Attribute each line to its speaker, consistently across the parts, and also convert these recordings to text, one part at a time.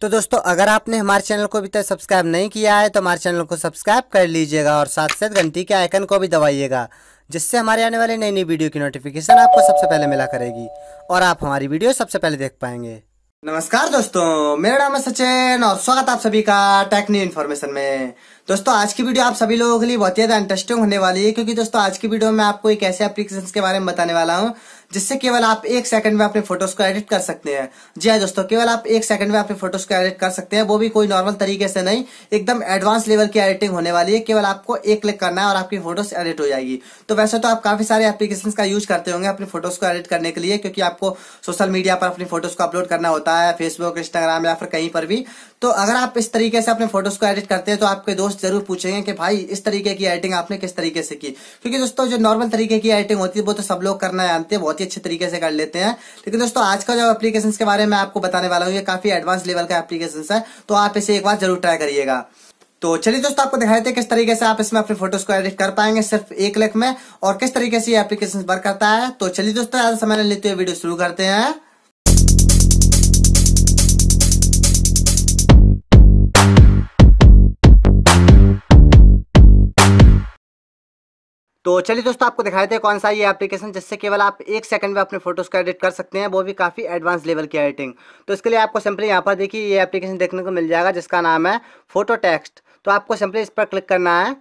Speaker 1: तो दोस्तों अगर आपने हमारे चैनल को अभी तक सब्सक्राइब नहीं किया है तो हमारे चैनल को सब्सक्राइब कर लीजिएगा और साथ साथ घंटी के आइकन को भी दबाइएगा जिससे हमारे आने वाली नई नई वीडियो की नोटिफिकेशन आपको सबसे पहले मिला करेगी और आप हमारी वीडियो सबसे पहले देख पाएंगे नमस्कार दोस्तों मेरा नाम है सचिन और स्वागत आप सभी का टेक्नी इन्फॉर्मेशन में दोस्तों आज की वीडियो आप सभी लोगों के लिए बहुत ज्यादा इंटरेस्टिंग होने वाली है क्योंकि दोस्तों आज की वीडियो में आपको एक ऐसे एप्लीकेशन के बारे में बताने वाला हूँ जिससे केवल आप एक सेकंड में अपने फोटोज को एडिट कर सकते हैं जी हाँ दोस्तों केवल आप एक सेकंड में अपने फोटोज को एडिट कर सकते हैं वो भी कोई नॉर्मल तरीके से नहीं एकदम एडवांस लेवल की एडिटिंग होने वाली है केवल आपको एक क्लिक करना है और आपकी फोटोज एडिट हो जाएगी तो वैसे तो आप काफी सारे एप्लीकेशन का यूज करते होंगे अपने फोटोज को एडिट करने के लिए क्योंकि आपको सोशल मीडिया पर अपनी फोटोज को अपलोड करना होता है फेसबुक इंस्टाग्राम या फिर कहीं पर भी तो अगर आप इस तरीके से अपने फोटोज को एडिट करते हैं तो आपके दोस्त जरूर पूछेंगे कि भाई इस तरीके की एडिटिंग आपने किस तरीके से की क्योंकि दोस्तों जो नॉर्मल तरीके की एडिटिंग होती है वो तो सब लोग करना जानते हैं बहुत बहुत ही अच्छे तरीके से कर लेते हैं लेकिन दोस्तों आज का जो एप्लीकेशन के बारे में आपको बताने वाला हूँ ये काफी एडवांस लेवल का एप्लीकेशन है तो आप इसे एक बार जरूर ट्राई करिएगा तो चलिए दोस्तों आपको दिखाते हैं किस तरीके से आप इसमें अपने फोटोज को एडिट कर पाएंगे सिर्फ एक लेख में और किस तरीके से ये एप्लीकेशन वर्क करता है तो चलिए दोस्तों समय लेते हुए वीडियो शुरू करते हैं तो चलिए दोस्तों आपको दिखाए हैं कौन सा ये एप्लीकेशन जिससे केवल आप एक सेकंड में अपने फोटोज़ को एडिट कर सकते हैं वो भी काफ़ी एडवांस लेवल की एडिटिंग तो इसके लिए आपको सिंपली यहाँ पर देखिए ये एप्लीकेशन देखने को मिल जाएगा जिसका नाम है फोटो टेक्स्ट तो आपको सिंपली इस पर क्लिक करना है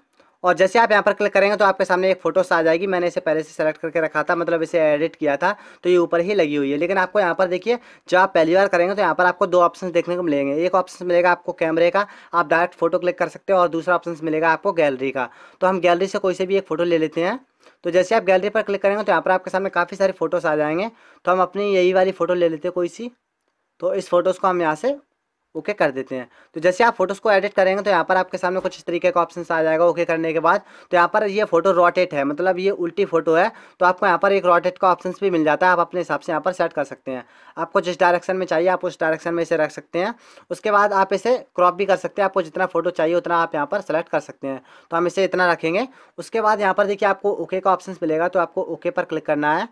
Speaker 1: और जैसे आप यहाँ पर क्लिक करेंगे तो आपके सामने एक फोटोस आ जाएगी मैंने इसे पहले से सेलेक्ट करके रखा था मतलब इसे एडिट किया था तो ये ऊपर ही लगी हुई है लेकिन आपको यहाँ पर देखिए जब आप पहली बार करेंगे तो यहाँ पर आपको दो ऑप्शन देखने को मिलेंगे एक ऑप्शन मिलेगा आपको कैमरे का आप डायरेक्ट फोटो क्लिक कर सकते हो और दूसरा ऑप्शन मिलेगा आपको गैलरी का तो हम गैलरी से कोई से भी एक फ़ोटो ले लेते हैं तो जैसे आप गैलरी पर क्लिक करेंगे तो यहाँ पर आपके सामने काफ़ी सारे फोटोस आ जाएंगे तो हम अपनी यही वाली फ़ोटो ले लेते हैं कोई सी तो इस फोटोज़ को हम यहाँ से ओके okay कर देते हैं तो जैसे आप फोटोज़ को एडिट करेंगे तो यहाँ पर आपके सामने कुछ इस तरीके का ऑप्शन आ जाएगा ओके okay करने के बाद तो यहाँ पर ये फोटो रोटेट है मतलब ये उल्टी फोटो है तो आपको यहाँ पर एक रोटेट का ऑप्शन भी मिल जाता है आप अपने हिसाब से यहाँ पर सेट कर सकते हैं आपको जिस डायरेक्शन में चाहिए आप उस डायरेक्शन में इसे रख सकते हैं उसके बाद आप इसे क्रॉप भी कर सकते हैं आपको जितना फोटो चाहिए उतना आप यहाँ पर सेलेक्ट कर सकते हैं तो हम इसे इतना रखेंगे उसके बाद यहाँ पर देखिए आपको ओके का ऑप्शन मिलेगा तो आपको ओके पर क्लिक करना है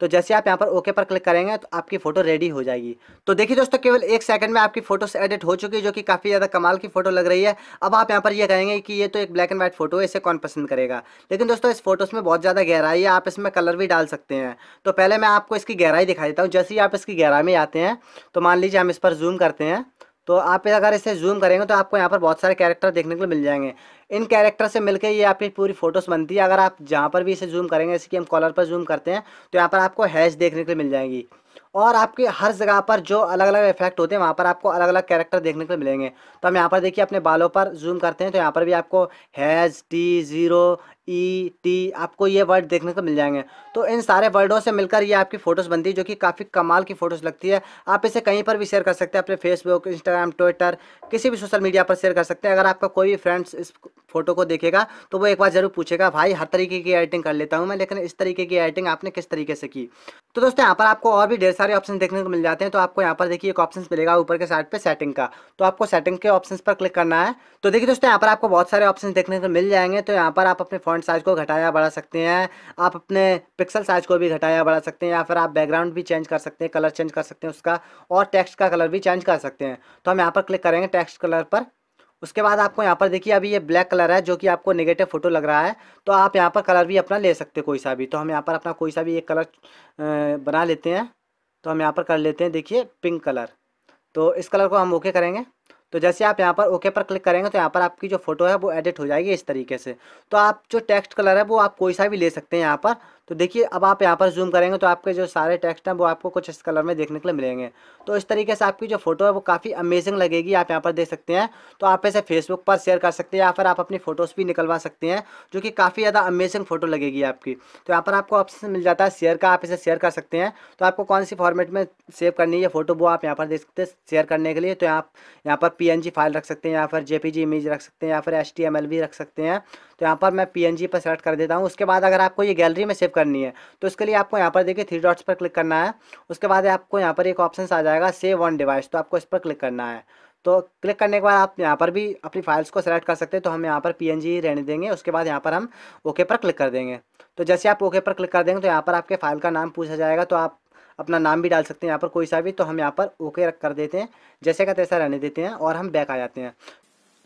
Speaker 1: तो जैसे आप यहाँ पर ओके पर क्लिक करेंगे तो आपकी फोटो रेडी हो जाएगी तो देखिए दोस्तों केवल एक सेकंड में आपकी फोटो एडिट हो चुकी है जो कि काफ़ी ज़्यादा कमाल की फोटो लग रही है अब आप यहाँ पर ये कहेंगे कि ये तो एक ब्लैक एंड व्हाइट फोटो है इसे कौन पसंद करेगा लेकिन दोस्तों इस फोटोज़ में बहुत ज़्यादा गहराई है आप इसमें कलर भी डाल सकते हैं तो पहले मैं आपको इसकी गहराई दिखा देता हूँ जैसे ही आप इसकी गहराई में आते हैं तो मान लीजिए हम इस पर जूम करते हैं तो आप अगर इसे जूम करेंगे तो आपको यहाँ पर बहुत सारे कैरेक्टर देखने को मिल जाएंगे इन कैरेक्टर से मिलकर ये आपकी पूरी फोटोस बनती है अगर आप जहाँ पर भी इसे जूम करेंगे जैसे कि हम कॉलर पर जूम करते हैं तो यहाँ पर आपको हैश देखने को मिल जाएंगी और आपके हर जगह पर जो अलग अलग इफेक्ट होते हैं वहाँ पर आपको अलग अलग कैरेक्टर देखने को मिलेंगे तो हम यहाँ पर देखिए अपने बालों पर जूम करते हैं तो यहाँ पर भी आपको has T zero E e, T आपको ये वर्ड देखने को मिल जाएंगे तो इन सारे वर्डों से मिलकर ये आपकी फ़ोटोज़ बनती है जो कि काफ़ी कमाल की फ़ोटोज़ लगती है आप इसे कहीं पर भी शेयर कर सकते हैं अपने फेसबुक इंस्टाग्राम ट्विटर किसी भी सोशल मीडिया पर शेयर कर सकते हैं अगर आपका कोई भी फ्रेंड्स इस फोटो को देखेगा तो वो एक बार ज़रूर पूछेगा भाई हर तरीके की एडिटिंग कर लेता हूँ मैं लेकिन इस तरीके की एडिटिंग आपने किस तरीके से की तो दोस्तों यहाँ पर आपको और भी ढेर सारे ऑप्शन देखने को मिल जाते हैं तो आपको यहाँ पर देखिए एक ऑप्शन मिलेगा ऊपर के साइड पर सेटिंग का तो आपको सेटिंग के ऑप्शन पर क्लिक करना है तो देखिए दोस्तों यहाँ पर आपको बहुत सारे ऑप्शन देखने को मिल जाएंगे तो यहाँ पर आप अपने फॉन्ट साइज़ को घटाया बढ़ा सकते हैं आप अपने पिक्सल साइज़ को भी घटाया बढ़ा सकते हैं या फिर आप बैकग्राउंड भी चेंज कर सकते हैं कलर चेंज कर सकते हैं उसका और टेक्स्ट का कलर भी चेंज कर सकते हैं तो हम यहाँ पर क्लिक करेंगे टेक्स्ट कलर पर उसके बाद आपको यहाँ पर देखिए अभी ये ब्लैक कलर है जो कि आपको नेगेटिव फोटो लग रहा है तो आप यहाँ पर कलर भी अपना ले सकते हैं कोई सा भी तो हम यहाँ पर अपना कोई सा भी एक कलर बना लेते हैं तो हम यहाँ पर कर लेते हैं देखिए पिंक कलर तो इस कलर को हम ओके करेंगे तो जैसे आप यहाँ पर ओके पर क्लिक करेंगे तो यहाँ पर आपकी जो फोटो है वो एडिट हो जाएगी इस तरीके से तो आप जो टेक्स्ट कलर है वो आप कोई सा भी ले सकते हैं यहाँ पर तो देखिए अब आप यहाँ पर जूम करेंगे तो आपके जो सारे टेक्स्ट हैं वो आपको कुछ इस कलर में देखने के लिए मिलेंगे तो इस तरीके से आपकी जो फोटो है वो काफ़ी अमेजिंग लगेगी आप यहाँ पर देख सकते हैं तो आप इसे फेसबुक पर शेयर कर सकते हैं या फिर आप अपनी फोटोज़ भी निकलवा सकते हैं जो कि काफ़ी ज़्यादा अमेजिंग फोटो लगेगी आपकी तो यहाँ पर आपको ऑप्शन मिल जाता है शेयर का आप इसे शेयर कर सकते हैं तो आपको कौन सी फॉर्मेट में सेव करनी है फोटो वो आप यहाँ पर देख सकते हैं शेयर करने के लिए तो आप यहाँ पर पी फाइल रख सकते हैं या फिर जे इमेज रख सकते हैं या फिर एच भी रख सकते हैं तो यहाँ पर मैं पी पर सेलेक्ट कर देता हूँ उसके बाद अगर आपको ये गैलरी में सेव करनी है तो इसके लिए आपको यहाँ पर देखिए थ्री डॉट्स पर क्लिक करना है उसके बाद आपको यहाँ पर एक ऑप्शन आ जाएगा सेव ऑन डिवाइस तो आपको इस पर क्लिक करना है तो क्लिक करने के बाद आप यहाँ पर भी अपनी फाइल्स को सेलेक्ट कर सकते हैं तो हम यहाँ पर पी रहने देंगे उसके बाद यहाँ पर हम ओके पर क्लिक कर देंगे तो जैसे आप ओके पर क्लिक कर देंगे तो यहाँ पर आपके फाइल का नाम पूछा जाएगा तो आप अपना नाम भी डाल सकते हैं यहाँ पर कोई सा भी तो हम यहाँ पर ओके कर देते हैं जैसे का तैसा रहने देते हैं और हम बैक आ जाते हैं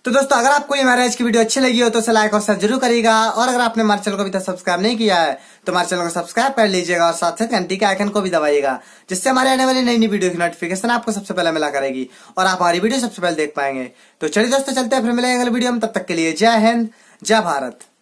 Speaker 1: तो दोस्तों अगर आपको हमारे आज की वीडियो अच्छी लगी हो तो उसे लाइक और शेयर जरूर करेगा और अगर आपने हमारे चैनल को अभी तक सब्सक्राइब नहीं किया है तो हमारे चैनल को सब्सक्राइब कर लीजिएगा और साथ साथ घंटी के आइकन को भी दबाइएगा जिससे हमारे आने वाली नई नई वीडियो की नोटिफिकेशन आपको सबसे पहले मिला करेगी और आप हमारी वीडियो सबसे पहले देख पाएंगे तो चलिए दोस्तों चलते हैं फिर मिलेंगे अगले वीडियो में तब तक के लिए जय हिंद जय भारत